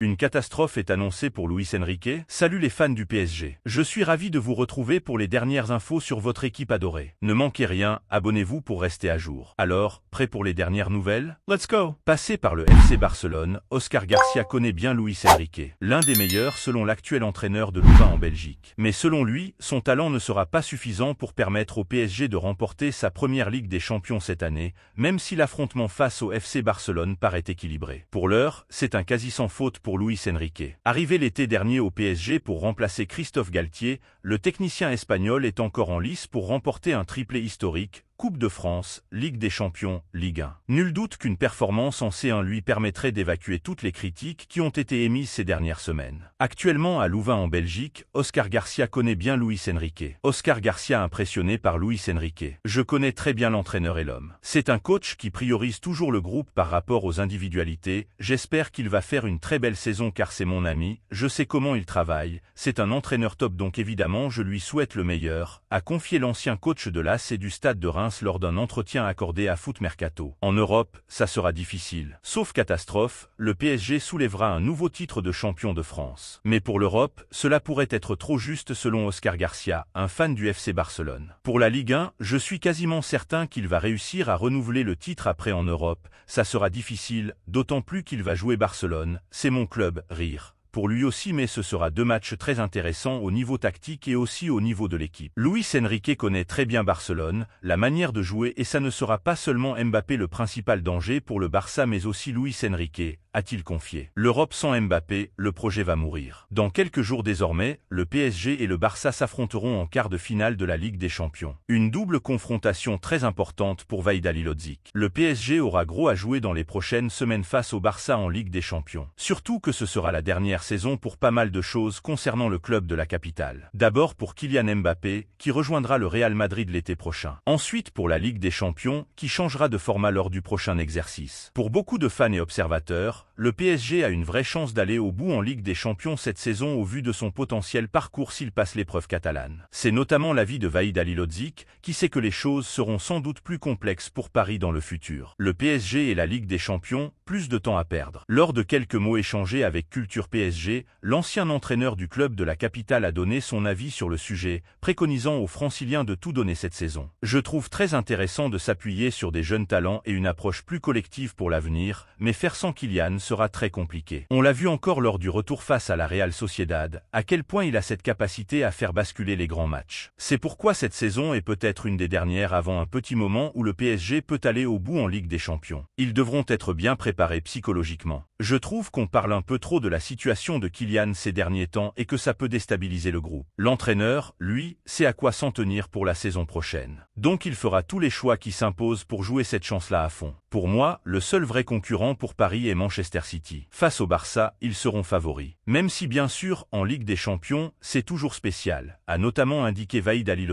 Une catastrophe est annoncée pour Luis Enrique. Salut les fans du PSG. Je suis ravi de vous retrouver pour les dernières infos sur votre équipe adorée. Ne manquez rien, abonnez-vous pour rester à jour. Alors, prêt pour les dernières nouvelles Let's go Passé par le FC Barcelone, Oscar Garcia connaît bien Luis Enrique, l'un des meilleurs selon l'actuel entraîneur de Louvain en Belgique. Mais selon lui, son talent ne sera pas suffisant pour permettre au PSG de remporter sa première Ligue des Champions cette année, même si l'affrontement face au FC Barcelone paraît équilibré. Pour l'heure, c'est un quasi sans faute pour pour Luis Enrique. Arrivé l'été dernier au PSG pour remplacer Christophe Galtier, le technicien espagnol est encore en lice pour remporter un triplé historique, Coupe de France, Ligue des Champions, Ligue 1. Nul doute qu'une performance en C1 lui permettrait d'évacuer toutes les critiques qui ont été émises ces dernières semaines. Actuellement à Louvain en Belgique, Oscar Garcia connaît bien Luis Enrique. Oscar Garcia impressionné par Luis Enrique. Je connais très bien l'entraîneur et l'homme. C'est un coach qui priorise toujours le groupe par rapport aux individualités. J'espère qu'il va faire une très belle saison car c'est mon ami, je sais comment il travaille, c'est un entraîneur top donc évidemment je lui souhaite le meilleur, a confié l'ancien coach de l'AS et du stade de Reims lors d'un entretien accordé à Foot Mercato. En Europe, ça sera difficile. Sauf catastrophe, le PSG soulèvera un nouveau titre de champion de France. Mais pour l'Europe, cela pourrait être trop juste selon Oscar Garcia, un fan du FC Barcelone. Pour la Ligue 1, je suis quasiment certain qu'il va réussir à renouveler le titre après en Europe. Ça sera difficile, d'autant plus qu'il va jouer Barcelone. C'est mon club, rire pour lui aussi mais ce sera deux matchs très intéressants au niveau tactique et aussi au niveau de l'équipe. Luis Enrique connaît très bien Barcelone, la manière de jouer et ça ne sera pas seulement Mbappé le principal danger pour le Barça mais aussi Luis Enrique, a-t-il confié. L'Europe sans Mbappé, le projet va mourir. Dans quelques jours désormais, le PSG et le Barça s'affronteront en quart de finale de la Ligue des Champions. Une double confrontation très importante pour Vaidali Le PSG aura gros à jouer dans les prochaines semaines face au Barça en Ligue des Champions. Surtout que ce sera la dernière saison pour pas mal de choses concernant le club de la capitale. D'abord pour Kylian Mbappé, qui rejoindra le Real Madrid l'été prochain. Ensuite pour la Ligue des Champions, qui changera de format lors du prochain exercice. Pour beaucoup de fans et observateurs, le PSG a une vraie chance d'aller au bout en Ligue des Champions cette saison au vu de son potentiel parcours s'il passe l'épreuve catalane. C'est notamment l'avis de Vaïd Alilodzic, qui sait que les choses seront sans doute plus complexes pour Paris dans le futur. Le PSG et la Ligue des Champions, plus de temps à perdre. Lors de quelques mots échangés avec Culture PSG, l'ancien entraîneur du club de la capitale a donné son avis sur le sujet, préconisant aux franciliens de tout donner cette saison. Je trouve très intéressant de s'appuyer sur des jeunes talents et une approche plus collective pour l'avenir, mais faire sans Kylian sera très compliqué. On l'a vu encore lors du retour face à la Real Sociedad, à quel point il a cette capacité à faire basculer les grands matchs. C'est pourquoi cette saison est peut-être une des dernières avant un petit moment où le PSG peut aller au bout en Ligue des Champions. Ils devront être bien préparés psychologiquement. Je trouve qu'on parle un peu trop de la situation de Kylian ces derniers temps et que ça peut déstabiliser le groupe. L'entraîneur, lui, sait à quoi s'en tenir pour la saison prochaine. Donc il fera tous les choix qui s'imposent pour jouer cette chance-là à fond. Pour moi, le seul vrai concurrent pour Paris est Manchester City. Face au Barça, ils seront favoris. Même si bien sûr, en Ligue des Champions, c'est toujours spécial, a notamment indiqué Vaïd Ali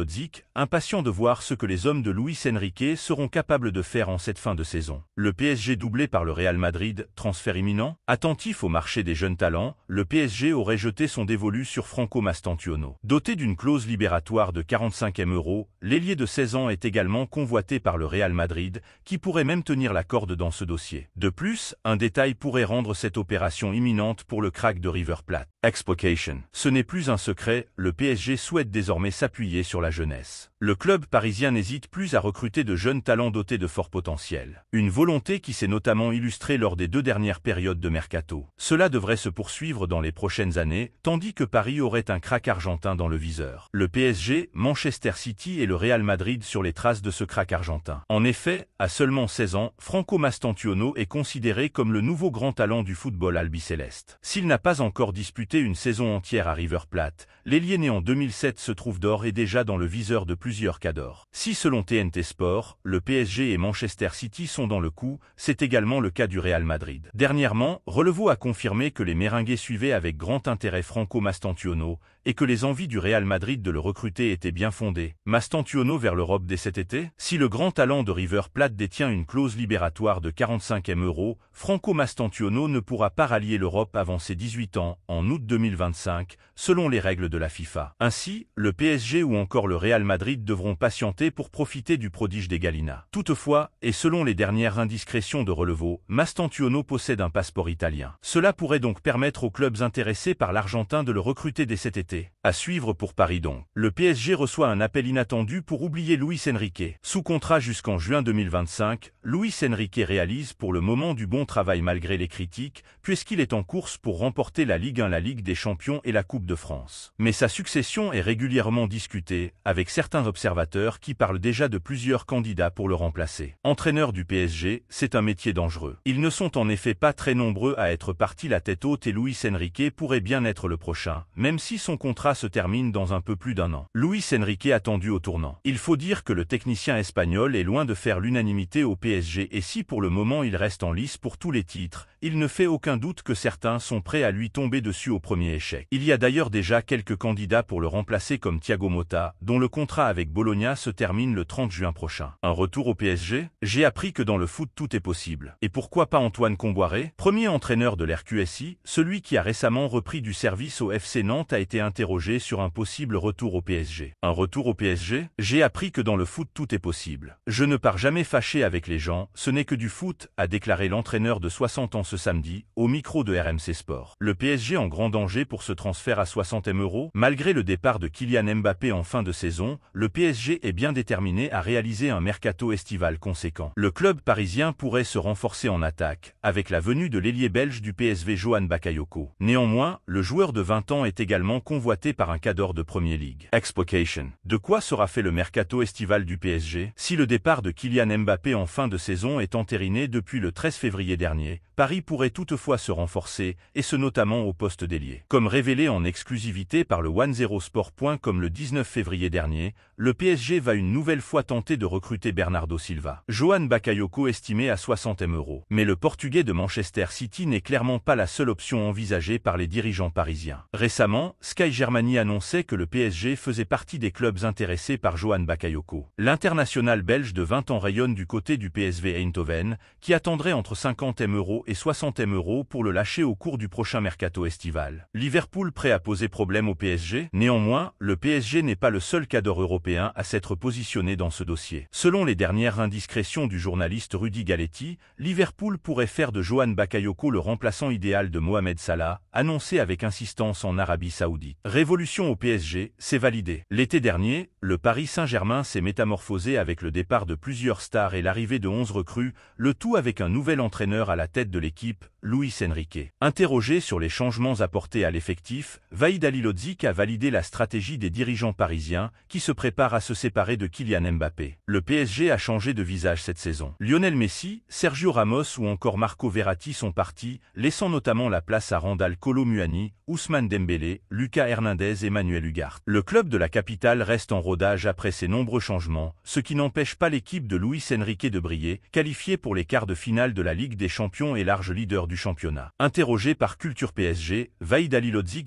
impatient de voir ce que les hommes de Luis Enrique seront capables de faire en cette fin de saison. Le PSG doublé par le Real Madrid, transfert imminent attentif au marché des jeunes talents, le PSG aurait jeté son dévolu sur Franco Mastantuono. Doté d'une clause libératoire de 45e euros, l'ailier de 16 ans est également convoité par le Real Madrid, qui pourrait même tenir la corde dans ce dossier. De plus, un détail pourrait rendre cette opération imminente pour le crack de River Plate. Explication. Ce n'est plus un secret, le PSG souhaite désormais s'appuyer sur la jeunesse. Le club parisien n'hésite plus à recruter de jeunes talents dotés de fort potentiel. Une volonté qui s'est notamment illustrée lors des deux dernières périodes de mercato. Cela devrait se poursuivre dans les prochaines années, tandis que Paris aurait un crack argentin dans le viseur. Le PSG, Manchester City et le Real Madrid sur les traces de ce crack argentin. En effet, à seulement 16 ans, Franco Mastantuono est considéré comme le nouveau grand talent du football albicéleste. S'il n'a pas encore disputé une saison entière à River Plate, l'ailier né en 2007 se trouve d'or et déjà dans le viseur de plusieurs cas d'or. Si selon TNT Sport, le PSG et Manchester City sont dans le coup, c'est également le cas du Real Madrid. Dernièrement, Relevo a confirmé que les Meringuets suivaient avec grand intérêt Franco Mastantuono et que les envies du Real Madrid de le recruter étaient bien fondées. Mastantuono vers l'Europe dès cet été Si le grand talent de River Plate détient une clause libératoire de 45 euros, Franco Mastantuono ne pourra pas rallier l'Europe avant ses 18 ans, en août 2025, selon les règles de la FIFA. Ainsi, le PSG ou encore le Real Madrid devront patienter pour profiter du prodige des Galinas. Toutefois, et selon les dernières indiscrétions de Relevo, Mastantuono possède un passeport italien. Cela pourrait donc permettre aux clubs intéressés par l'Argentin de le recruter dès cet été. À suivre pour Paris donc. Le PSG reçoit un appel inattendu pour oublier Luis Enrique. Sous contrat jusqu'en juin 2025, Luis Enrique réalise pour le moment du bon travail malgré les critiques, puisqu'il est en course pour remporter la Ligue 1 la Ligue des Champions et la Coupe de France. Mais sa succession est régulièrement discutée, avec certains observateurs qui parlent déjà de plusieurs candidats pour le remplacer. Entraîneur du PSG, c'est un métier dangereux. Ils ne sont en effet pas très nombreux à être partis la tête haute et Luis Enrique pourrait bien être le prochain, même si son contrat se termine dans un peu plus d'un an. Luis Enrique attendu au tournant. Il faut dire que le technicien espagnol est loin de faire l'unanimité au PSG et si pour le moment il reste en lice pour tous les titres, il ne fait aucun doute que certains sont prêts à lui tomber dessus au premier échec. Il y a d'ailleurs déjà quelques candidats pour le remplacer comme Thiago Motta, dont le contrat avec Bologna se termine le 30 juin prochain. Un retour au PSG J'ai appris que dans le foot tout est possible. Et pourquoi pas Antoine Comboiré Premier entraîneur de l'RQSI, celui qui a récemment repris du service au FC Nantes a été interrogé sur un possible retour au PSG. Un retour au PSG J'ai appris que dans le foot tout est possible. Je ne pars jamais fâché avec les gens, ce n'est que du foot, a déclaré l'entraîneur de 60 ans ce samedi, au micro de RMC Sport. Le PSG en grand danger pour ce transfert à 60 m euros. Malgré le départ de Kylian Mbappé en fin de saison, le PSG est bien déterminé à réaliser un mercato estival conséquent. Le club parisien pourrait se renforcer en attaque, avec la venue de l'ailier belge du PSV Johan Bakayoko. Néanmoins, le joueur de 20 ans est également convoité par un cadre de Premier League. explication De quoi sera fait le mercato estival du PSG Si le départ de Kylian Mbappé en fin de saison est entériné depuis le 13 février dernier, Paris pourrait toutefois se renforcer, et ce notamment au poste des comme révélé en exclusivité par le OneZeroSport.com le 19 février dernier, le PSG va une nouvelle fois tenter de recruter Bernardo Silva. Johan Bakayoko estimé à 60 m€. euros. Mais le Portugais de Manchester City n'est clairement pas la seule option envisagée par les dirigeants parisiens. Récemment, Sky Germany annonçait que le PSG faisait partie des clubs intéressés par Johan Bakayoko. L'international belge de 20 ans rayonne du côté du PSV Eindhoven, qui attendrait entre 50 m€ euros et 60 m€ euros pour le lâcher au cours du prochain mercato estival. Liverpool prêt à poser problème au PSG Néanmoins, le PSG n'est pas le seul cadre européen à s'être positionné dans ce dossier. Selon les dernières indiscrétions du journaliste Rudy Galetti, Liverpool pourrait faire de Johan Bakayoko le remplaçant idéal de Mohamed Salah, annoncé avec insistance en Arabie Saoudite. Révolution au PSG, c'est validé. L'été dernier, le Paris Saint-Germain s'est métamorphosé avec le départ de plusieurs stars et l'arrivée de 11 recrues, le tout avec un nouvel entraîneur à la tête de l'équipe, Luis Enrique. Interrogé sur les changements apportés porté à l'effectif, Vaïd Alilodzic a validé la stratégie des dirigeants parisiens qui se préparent à se séparer de Kylian Mbappé. Le PSG a changé de visage cette saison. Lionel Messi, Sergio Ramos ou encore Marco Verratti sont partis, laissant notamment la place à Randall Muani, Ousmane Dembélé, Lucas Hernandez et Manuel Ugarte. Le club de la capitale reste en rodage après ces nombreux changements, ce qui n'empêche pas l'équipe de Luis Enrique de briller, qualifiée pour les quarts de finale de la Ligue des Champions et large leader du championnat. Interrogé par Culture PSG, Vaïd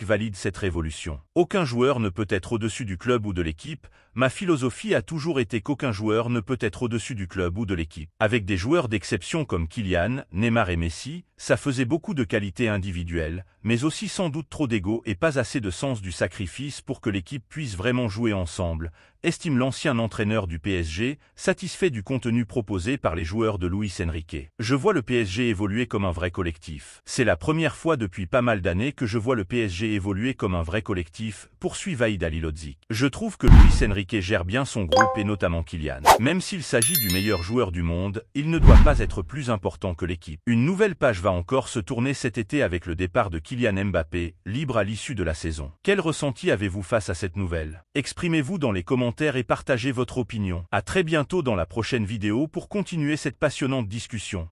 valide cette révolution. Aucun joueur ne peut être au-dessus du club ou de l'équipe, Ma philosophie a toujours été qu'aucun joueur ne peut être au-dessus du club ou de l'équipe. Avec des joueurs d'exception comme Kylian, Neymar et Messi, ça faisait beaucoup de qualités individuelles, mais aussi sans doute trop d'ego et pas assez de sens du sacrifice pour que l'équipe puisse vraiment jouer ensemble, estime l'ancien entraîneur du PSG, satisfait du contenu proposé par les joueurs de Luis Enrique. Je vois le PSG évoluer comme un vrai collectif. C'est la première fois depuis pas mal d'années que je vois le PSG évoluer comme un vrai collectif, poursuit Vaïda Alilodzik. Je trouve que Luis Enrique et gère bien son groupe et notamment Kylian. Même s'il s'agit du meilleur joueur du monde, il ne doit pas être plus important que l'équipe. Une nouvelle page va encore se tourner cet été avec le départ de Kylian Mbappé, libre à l'issue de la saison. Quel ressenti avez-vous face à cette nouvelle Exprimez-vous dans les commentaires et partagez votre opinion. À très bientôt dans la prochaine vidéo pour continuer cette passionnante discussion.